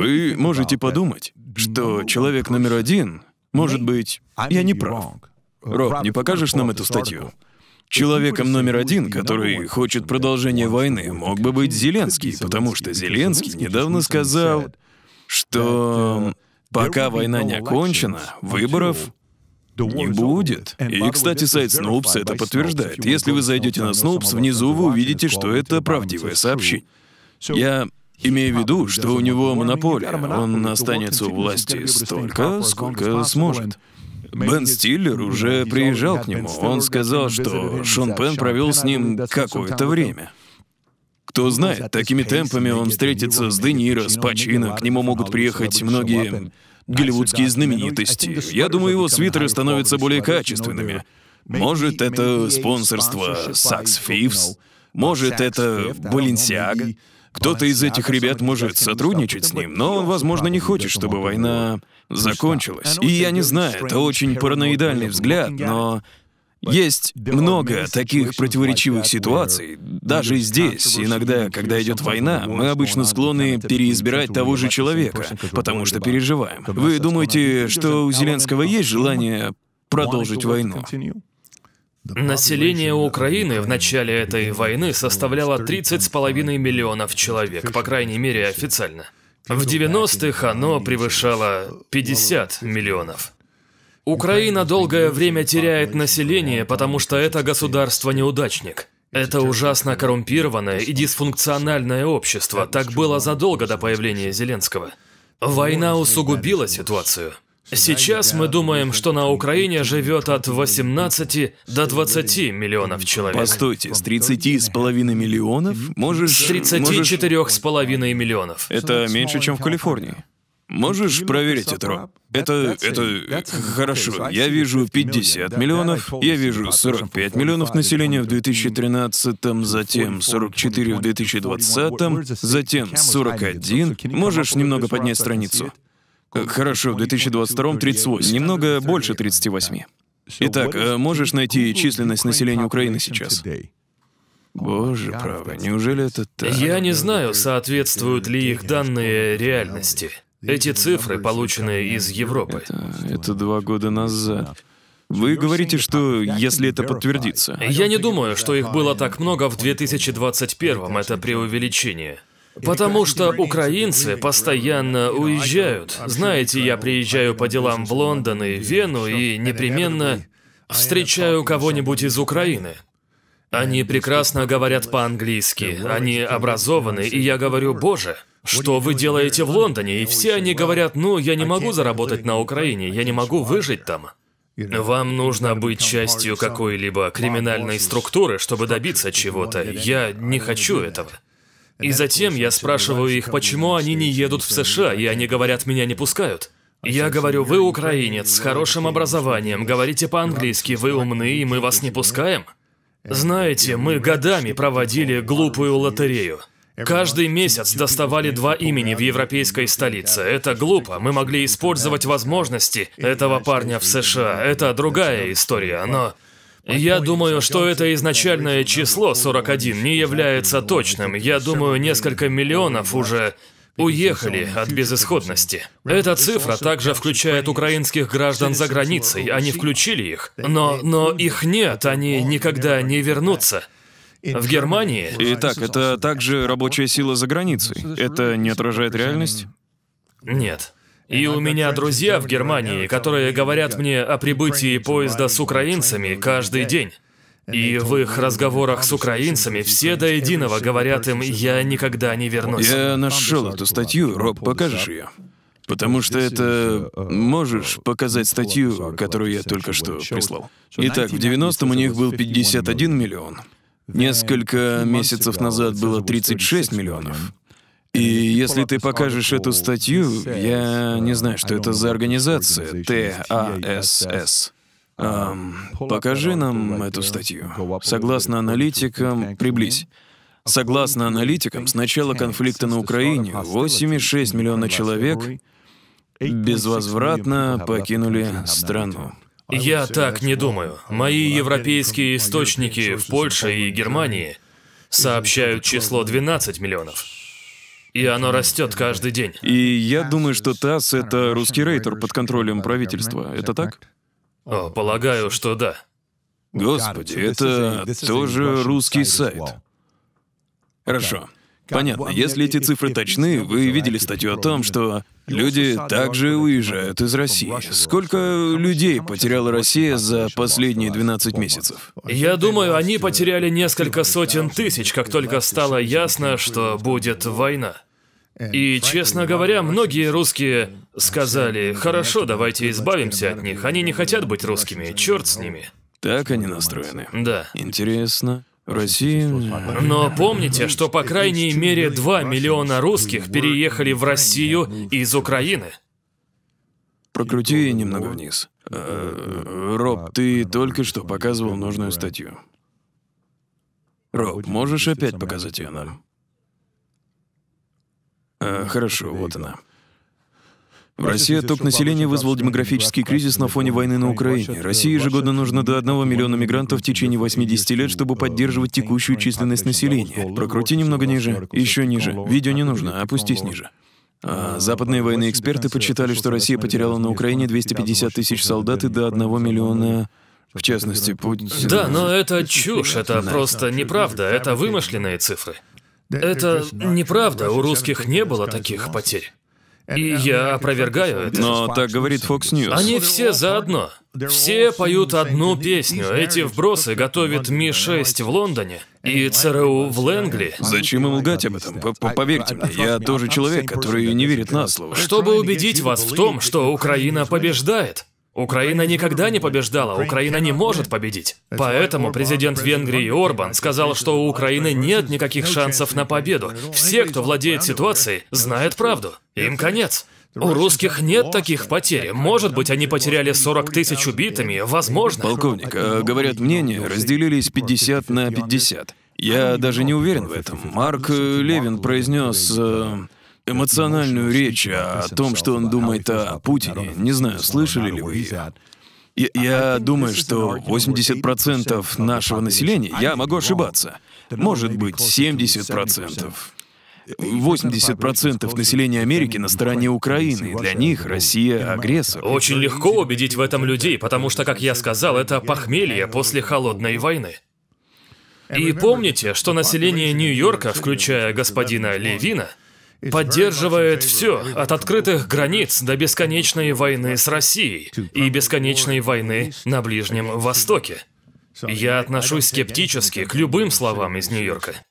Вы можете подумать, что человек номер один, может быть, я не прав. Роб, не покажешь нам эту статью? Человеком номер один, который хочет продолжения войны, мог бы быть Зеленский, потому что Зеленский недавно сказал, что пока война не окончена, выборов не будет. И, кстати, сайт Snopes это подтверждает. Если вы зайдете на Snopes, внизу вы увидите, что это правдивое сообщение. Я Имея в виду, а, что у него монополия, он останется у власти столько, сколько сможет. Бен Стиллер уже ну, приезжал к нему. Он сказал, что Шон Пен провел с ним какое-то время. Кто знает, такими темпами он встретится с Де Ниро, с Пачино, к нему могут приехать многие голливудские ну знаменитости. Я думаю, его свитеры становятся более качественными. Может, это спонсорство Saks Fifth, может, это Balenciaga. Кто-то из этих ребят может сотрудничать с ним, но он, возможно, не хочет, чтобы война закончилась. И я не знаю, это очень параноидальный взгляд, но есть много таких противоречивых ситуаций. Даже здесь, иногда, когда идет война, мы обычно склонны переизбирать того же человека, потому что переживаем. Вы думаете, что у Зеленского есть желание продолжить войну? Население Украины в начале этой войны составляло 30,5 миллионов человек, по крайней мере официально. В 90-х оно превышало 50 миллионов. Украина долгое время теряет население, потому что это государство-неудачник. Это ужасно коррумпированное и дисфункциональное общество. Так было задолго до появления Зеленского. Война усугубила ситуацию. Сейчас мы думаем, что на Украине живет от 18 до 20 миллионов человек. Постойте, с 30 с половиной миллионов? Можешь... С 34 с половиной миллионов. Это меньше, чем в Калифорнии. Можешь проверить это, Роб? Это, это... Хорошо, я вижу 50 миллионов, я вижу 45 миллионов населения в 2013, м затем 44 в 2020, м затем 41. Можешь немного поднять страницу? Э, хорошо, в 2022 38, немного больше 38. Итак, э, можешь найти численность населения Украины сейчас? Боже правда, неужели это так? Я не знаю, соответствуют ли их данные реальности. Эти цифры получены из Европы. Это, это два года назад. Вы говорите, что если это подтвердится. Я не думаю, что их было так много в 2021-м, это преувеличение. Потому что украинцы постоянно уезжают. Знаете, я приезжаю по делам в Лондон и Вену и непременно встречаю кого-нибудь из Украины. Они прекрасно говорят по-английски, они образованы, и я говорю, боже, что вы делаете в Лондоне? И все они говорят, ну, я не могу заработать на Украине, я не могу выжить там. Вам нужно быть частью какой-либо криминальной структуры, чтобы добиться чего-то. Я не хочу этого. И затем я спрашиваю их, почему они не едут в США, и они говорят, меня не пускают. А я говорю, вы украинец, с хорошим образованием, говорите по-английски, вы умны, и мы вас не пускаем? Э, Знаете, мы годами проводили глупую лотерею. Каждый месяц доставали два имени в европейской столице. Это глупо. Мы могли использовать возможности этого парня в США. Это другая история, но... Я думаю, что это изначальное число 41 не является точным. Я думаю, несколько миллионов уже уехали от безысходности. Эта цифра также включает украинских граждан за границей. Они включили их, но, но их нет, они никогда не вернутся. В Германии... Итак, это также рабочая сила за границей. Это не отражает реальность? Нет. И у меня друзья в Германии, которые говорят мне о прибытии поезда с украинцами каждый день. И в их разговорах с украинцами все до единого говорят им «я никогда не вернусь». Я нашел эту статью, Роб, покажешь ее? Потому что это... Можешь показать статью, которую я только что прислал? Итак, в 90-м у них был 51 миллион. Несколько месяцев назад было 36 миллионов. И если ты покажешь эту статью, я не знаю, что это за организация, ТАСС. А эм, покажи нам эту статью. Согласно аналитикам, приблизь. Согласно аналитикам, с начала конфликта на Украине 8,6 миллиона человек безвозвратно покинули страну. Я так не думаю. Мои европейские источники в Польше и Германии сообщают число 12 миллионов. И оно растет каждый день. И я думаю, что ТАСС — это русский рейтер под контролем правительства. Это так? О, полагаю, что да. Господи, это тоже русский сайт. Хорошо. Понятно, если эти цифры точны, вы видели статью о том, что люди также уезжают из России. Сколько людей потеряла Россия за последние 12 месяцев? Я думаю, они потеряли несколько сотен тысяч, как только стало ясно, что будет война. И, честно говоря, многие русские сказали, «Хорошо, давайте избавимся от них, они не хотят быть русскими, черт с ними». Так они настроены. Да. Интересно. России... Но помните, что по крайней мере 2 миллиона русских переехали в Россию из Украины. Прокрути немного вниз. Э, Роб, ты только что показывал нужную статью. Роб, можешь опять показать ее нам? Э, хорошо, вот она. В России отток населения вызвал демографический кризис на фоне войны на Украине. России ежегодно нужно до 1 миллиона мигрантов в течение 80 лет, чтобы поддерживать текущую численность населения. Прокрути немного ниже, еще ниже. Видео не нужно, опустись ниже. А западные военные эксперты подсчитали, что Россия потеряла на Украине 250 тысяч солдат и до 1 миллиона в частности, Путин... Да, но это чушь, это просто неправда, это вымышленные цифры. Это неправда, у русских не было таких ну, потерь. И uh, я опровергаю это. Но так говорит Fox News. Они все заодно. Все поют одну песню. Эти вбросы готовят Ми-6 в Лондоне и ЦРУ в Лэнгли. Зачем им лгать об этом? Поверьте мне, я тоже человек, который не верит на слово. Чтобы убедить вас в том, что Украина побеждает. Украина никогда не побеждала, Украина не может победить. Поэтому президент Венгрии Орбан сказал, что у Украины нет никаких шансов на победу. Все, кто владеет ситуацией, знают правду. Им конец. У русских нет таких потерь. Может быть, они потеряли 40 тысяч убитыми, возможно. Полковник, э, говорят, мнения разделились 50 на 50. Я даже не уверен в этом. Марк э, Левин произнес... Э эмоциональную речь о том, что он думает о Путине. Не знаю, слышали ли вы ее. Я, я думаю, что 80% нашего населения, я могу ошибаться, может быть 70%. 80% населения Америки на стороне Украины, для них Россия — агрессор. Очень легко убедить в этом людей, потому что, как я сказал, это похмелье после холодной войны. И помните, что население Нью-Йорка, включая господина Левина, поддерживает все, от открытых границ до бесконечной войны с Россией и бесконечной войны на Ближнем Востоке. Я отношусь скептически к любым словам из Нью-Йорка.